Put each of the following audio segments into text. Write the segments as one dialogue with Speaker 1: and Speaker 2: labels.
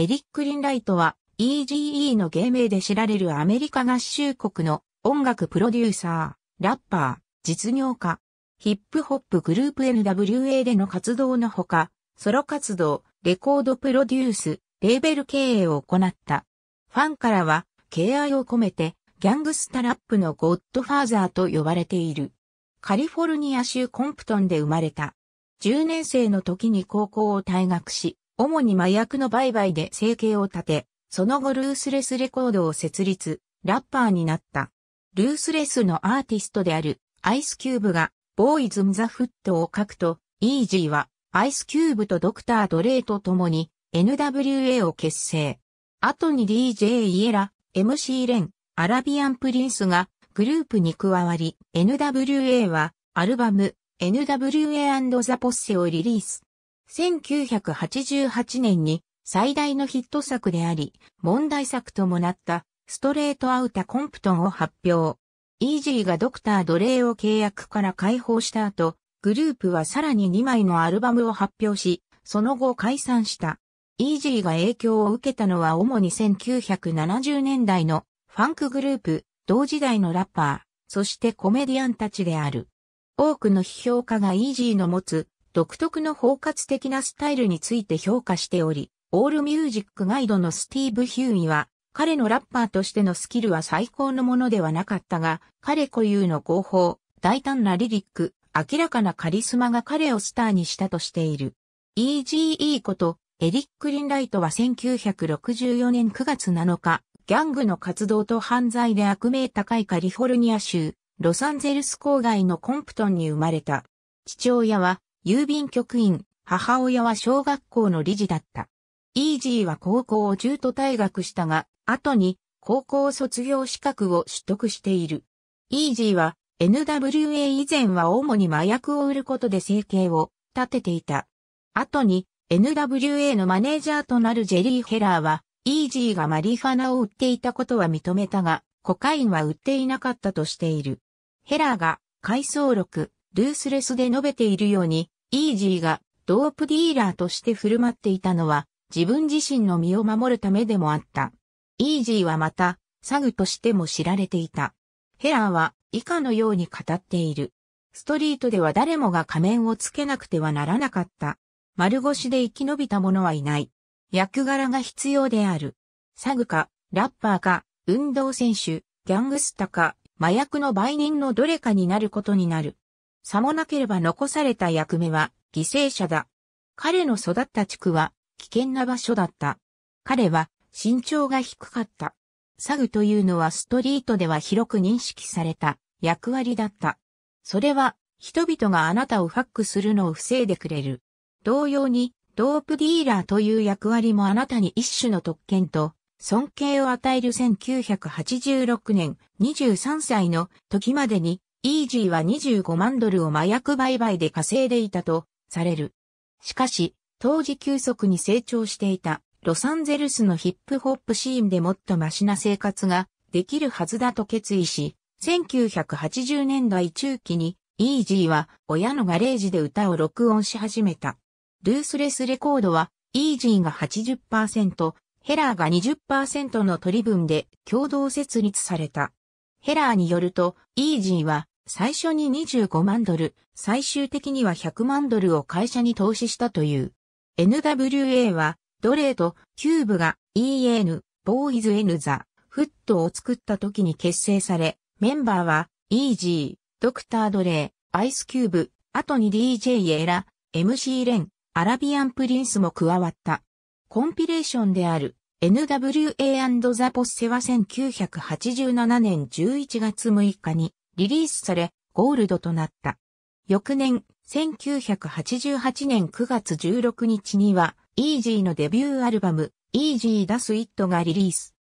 Speaker 1: エリック・リンライトは EGE の芸名で知られるアメリカ合衆国の音楽プロデューサー、ラッパー、実業家、ヒップホップグループ NWA での活動のほか、ソロ活動、レコードプロデュース、レーベル経営を行った。ファンからは敬愛を込めてギャングスタラップのゴッドファーザーと呼ばれている。カリフォルニア州コンプトンで生まれた。10年生の時に高校を退学し、主に麻薬の売買で生計を立て、その後ルースレスレコードを設立、ラッパーになった。ルースレスのアーティストであるアイスキューブが、ボーイズ・ム・ザ・フットを書くと、イージーは、アイスキューブとドクター・ドレイと共に、NWA を結成。後に DJ イエラ、MC レン、アラビアン・プリンスがグループに加わり、NWA はアルバム NWA& ザ・ポッセをリリース。1988年に最大のヒット作であり、問題作ともなったストレートアウタコンプトンを発表。イージーがドクター・奴隷を契約から解放した後、グループはさらに2枚のアルバムを発表し、その後解散した。イージーが影響を受けたのは主に1970年代のファンクグループ、同時代のラッパー、そしてコメディアンたちである。多くの批評家がイージーの持つ独特の包括的なスタイルについて評価しており、オールミュージックガイドのスティーブ・ヒューイは、彼のラッパーとしてのスキルは最高のものではなかったが、彼固有の合法、大胆なリリック、明らかなカリスマが彼をスターにしたとしている。EGE ことエリック・リンライトは1964年9月7日、ギャングの活動と犯罪で悪名高いカリフォルニア州、ロサンゼルス郊外のコンプトンに生まれた。父親は郵便局員、母親は小学校の理事だった。イージーは高校を中途退学したが、後に高校卒業資格を取得している。イージーは NWA 以前は主に麻薬を売ることで生計を立てていた。後に NWA のマネージャーとなるジェリー・ヘラーは、イージーがマリファナを売っていたことは認めたが、コカインは売っていなかったとしている。ヘラーが、回想録、ルースレスで述べているように、イージーがドープディーラーとして振る舞っていたのは自分自身の身を守るためでもあった。イージーはまた、サグとしても知られていた。ヘラーは以下のように語っている。ストリートでは誰もが仮面をつけなくてはならなかった。丸腰で生き延びた者はいない。役柄が必要である。サグか、ラッパーか、運動選手、ギャングスタか、麻薬の売人のどれかになることになる。さもなければ残された役目は犠牲者だ。彼の育った地区は危険な場所だった。彼は身長が低かった。サグというのはストリートでは広く認識された役割だった。それは人々があなたをファックするのを防いでくれる。同様にドープディーラーという役割もあなたに一種の特権と尊敬を与える1986年23歳の時までにイージーは25万ドルを麻薬売買で稼いでいたとされる。しかし、当時急速に成長していたロサンゼルスのヒップホップシーンでもっとマシな生活ができるはずだと決意し、1980年代中期にイージーは親のガレージで歌を録音し始めた。ルースレスレコードはイージーが80%、ヘラーが20%の取り分で共同設立された。ヘラーによると、イージーは最初に25万ドル、最終的には100万ドルを会社に投資したという。NWA は、ドレーとキューブが EN、ボーイズ・エヌ・ザ、フットを作った時に結成され、メンバーは、EG、ドクター・ドレー、アイス・キューブ、後に DJ エラ、MC レン、アラビアン・プリンスも加わった。コンピレーションである NWA& ザ・ポッセは1987年11月6日にリリースされ、ゴールドとなった。翌年、1988年9月16日には、イージーのデビューアルバム、イージーダスイットがリリース。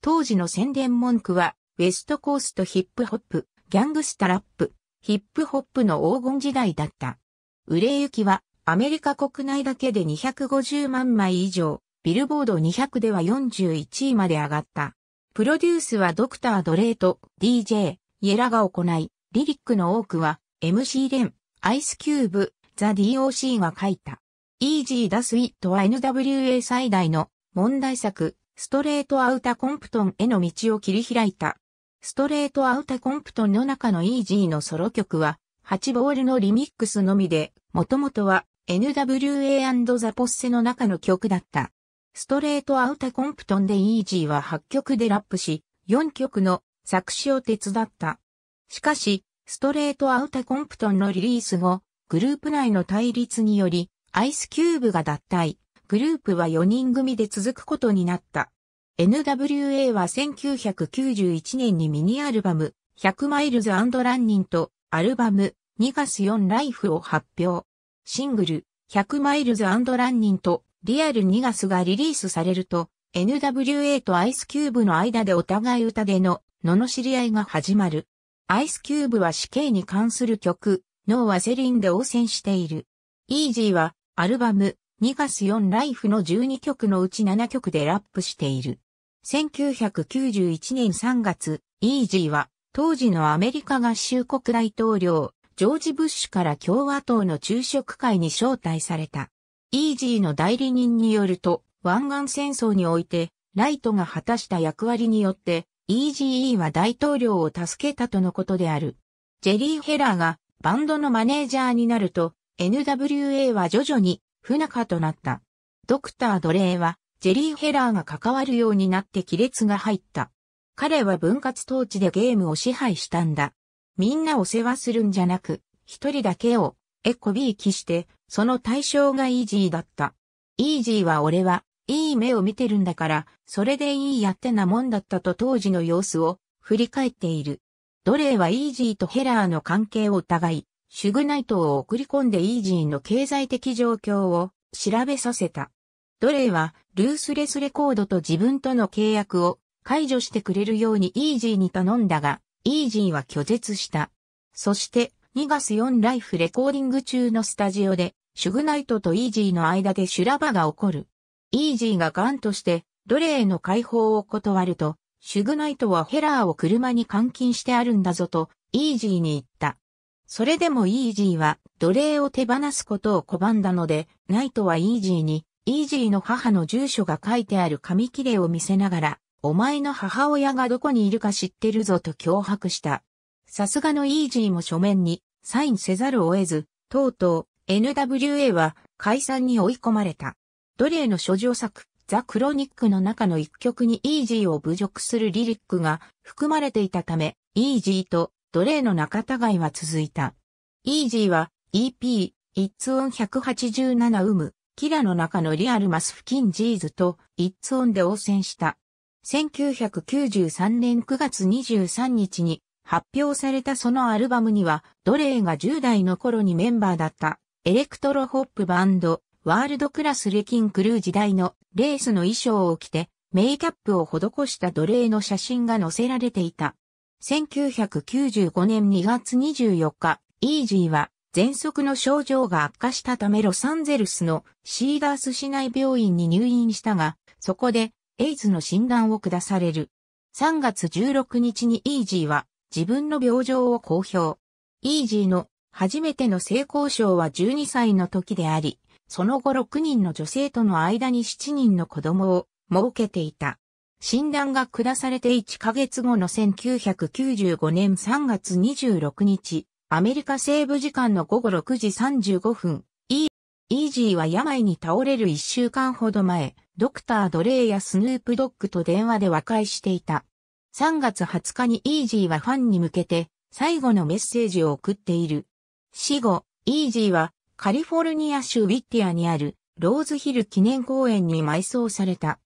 Speaker 1: 当時の宣伝文句は、ウェストコーストヒップホップ、ギャングスタラップ、ヒップホップの黄金時代だった。売れ行きは、アメリカ国内だけで250万枚以上、ビルボード200では41位まで上がった。プロデュースはドクター・ドレイと DJ、イエラが行い、リリックの多くは MC レン、アイスキューブ、ザ・ DOC が書いた。Easy Does It は NWA 最大の問題作、ストレートアウタコンプトンへの道を切り開いた。ストレートアウタコンプトンの中の Easy のソロ曲は、8ボールのリミックスのみで、もともとは NWA& ザ・ポッセの中の曲だった。ストレートアウタコンプトンで Easy は8曲でラップし、4曲の作詞を手伝った。しかし、ストレートアウタコンプトンのリリース後、グループ内の対立により、アイスキューブが脱退、グループは4人組で続くことになった。NWA は1991年にミニアルバム、100マイルズランニンと、アルバム、ニガス4ライフを発表。シングル、100マイルズランニンと、リアルニガスがリリースされると、NWA とアイスキューブの間でお互い歌での罵り合いが始まる。アイスキューブは死刑に関する曲、ノーはセリンで応戦している。イージーはアルバム2ガス4ライフの12曲のうち7曲でラップしている。1991年3月、イージーは当時のアメリカ合衆国大統領、ジョージ・ブッシュから共和党の昼食会に招待された。イージーの代理人によると、湾岸戦争において、ライトが果たした役割によって、EGE は大統領を助けたとのことである。ジェリー・ヘラーがバンドのマネージャーになると、NWA は徐々に不仲となった。ドクター・ドレイは、ジェリー・ヘラーが関わるようになって亀裂が入った。彼は分割統治でゲームを支配したんだ。みんなを世話するんじゃなく、一人だけを、エコビーきして、その対象がイージーだった。イージーは俺は、いい目を見てるんだから、それでいいやってなもんだったと当時の様子を振り返っている。奴隷はイージーとヘラーの関係を疑い、シュグナイトを送り込んでイージーの経済的状況を調べさせた。奴隷はルースレスレコードと自分との契約を解除してくれるようにイージーに頼んだが、イージーは拒絶した。そして、2月4ライフレコーディング中のスタジオで、シュグナイトとイージーの間で修羅場が起こる。イージーがガンとして奴隷への解放を断ると、シュグナイトはヘラーを車に監禁してあるんだぞと、イージーに言った。それでもイージーは奴隷を手放すことを拒んだので、ナイトはイージーに、イージーの母の住所が書いてある紙切れを見せながら、お前の母親がどこにいるか知ってるぞと脅迫した。さすがのイージーも書面にサインせざるを得ず、とうとう NWA は解散に追い込まれた。ドレーの諸女作、ザ・クロニックの中の一曲にイージーを侮辱するリリックが含まれていたため、イージーと奴隷の仲違いは続いた。イージーは EP、It's on 187ウム、キラの中のリアルマス付近ジーズと It's on で応戦した。1993年9月23日に発表されたそのアルバムには、奴隷が10代の頃にメンバーだったエレクトロホップバンドワールドクラスレキンクルー時代のレースの衣装を着て、メイキャップを施した奴隷の写真が載せられていた。1995年2月24日、イージーは、喘息の症状が悪化したためロサンゼルスのシーダース市内病院に入院したが、そこでエイズの診断を下される。3月16日にイージーは自分の病状を公表。イージーの初めての性交渉は12歳の時であり、その後6人の女性との間に7人の子供を設けていた。診断が下されて1ヶ月後の1995年3月26日、アメリカ西部時間の午後6時35分、イージーは病に倒れる1週間ほど前、ドクター・ドレイやスヌープ・ドッグと電話で和解していた。3月20日にイージーはファンに向けて最後のメッセージを送っている。死後、イージーはカリフォルニア州ウィッティアにあるローズヒル記念公園に埋葬された。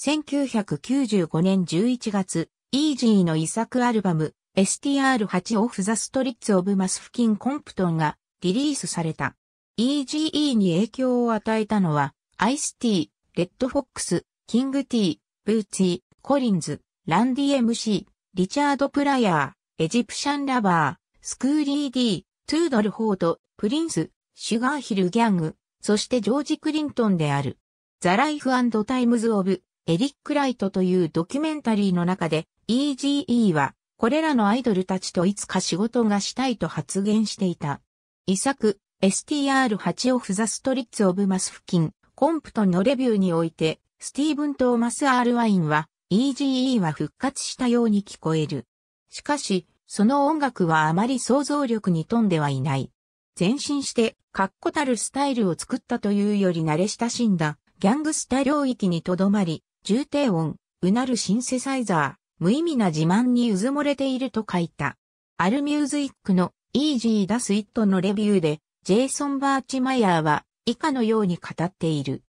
Speaker 1: 1995年11月、イージーの遺作アルバム STR8 オフザストリッツオブマスフキンコンプトンがリリースされた。EGE に影響を与えたのは、アイスティー、レッドフォックス、キングティー、ブーティー、コリンズ、ランディ MC、リチャード・プライヤー、エジプシャン・ラバー、スクーリー・ディー、トゥードル・フォード、プリンス、シュガーヒルギャング、そしてジョージ・クリントンである。ザ・ライフタイムズ・オブ・エリック・ライトというドキュメンタリーの中で EGE はこれらのアイドルたちといつか仕事がしたいと発言していた。遺作 STR8 オフザストリッツオブマス付近コンプトンのレビューにおいてスティーブン・トーマス・アール・ワインは EGE は復活したように聞こえる。しかし、その音楽はあまり想像力に富んではいない。前進して、確固たるスタイルを作ったというより慣れ親しんだ、ギャングスタ領域にとどまり、重低音、うなるシンセサイザー、無意味な自慢にうずもれていると書いた。アルミューズイックの Easy d ス s It のレビューで、ジェイソン・バーチマイヤーは以下のように語っている。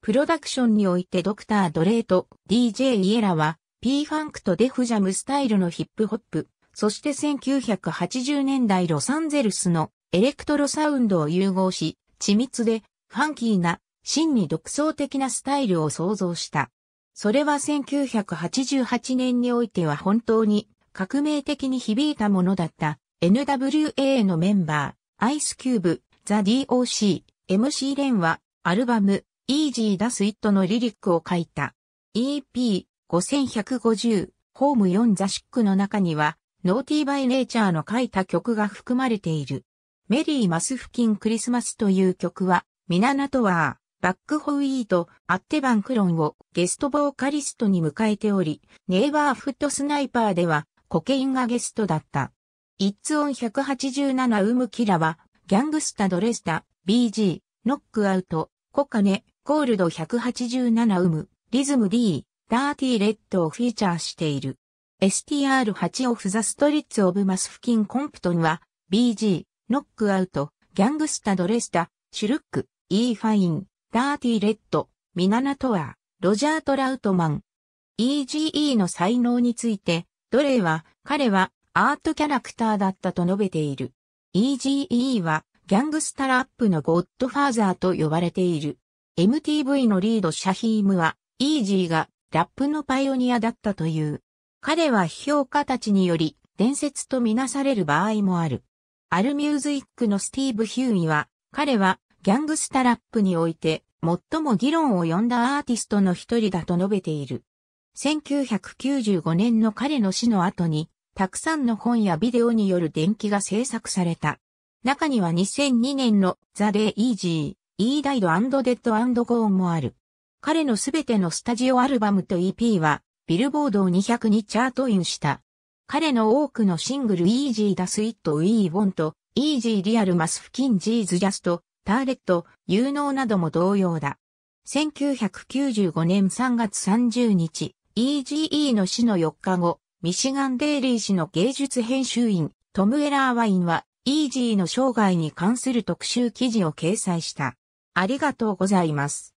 Speaker 1: プロダクションにおいてドクター・ドレーと DJ イエラは p ファンクとデフジャムスタイルのヒップホップ、そして1980年代ロサンゼルスのエレクトロサウンドを融合し、緻密で、ファンキーな、真に独創的なスタイルを創造した。それは1988年においては本当に革命的に響いたものだった NWA のメンバー、アイスキューブ、ザ・ DOC、MC レンはアルバム Easy ダスイットのリリックを書いた EP5150 ホーム4ザシックの中にはノーティーバイネ t チャーの書いた曲が含まれている。メリーマス付近クリスマスという曲は、ミナナトワー、バックホイート、アッテバンクロンをゲストボーカリストに迎えており、ネイバーフットスナイパーでは、コケインがゲストだった。イッツオン187ウムキラは、ギャングスタドレスタ、BG、ノックアウト、コカネ、コールド187ウム、リズム D、ダーティーレッドをフィーチャーしている。STR8 オフザストリッツオブマス付近コンプトンは、BG、ノックアウト、ギャングスタドレスタ、シュルック、イーファイン、ダーティーレッド、ミナナトア、ロジャー・トラウトマン。EGE の才能について、ドレイは、彼はアートキャラクターだったと述べている。EGE は、ギャングスタラップのゴッドファーザーと呼ばれている。MTV のリードシャヒームは、EG がラップのパイオニアだったという。彼は評価たちにより伝説とみなされる場合もある。アルミューズイックのスティーブ・ヒューイは、彼はギャングスタラップにおいて最も議論を呼んだアーティストの一人だと述べている。1995年の彼の死の後に、たくさんの本やビデオによる伝記が制作された。中には2002年のザ・レイ・イージー、イー・ダイド・デッド・アンド・ゴーンもある。彼のすべてのスタジオアルバムと EP は、ビルボードを200にチャートインした。彼の多くのシングル Easy the s i t We Want、Easy Real Mass 付近 e s Just、ターレット、有能なども同様だ。1995年3月30日、EGE の死の4日後、ミシガン・デイリー氏の芸術編集員、トム・エラーワインは、EG の生涯に関する特集記事を掲載した。ありがとうございます。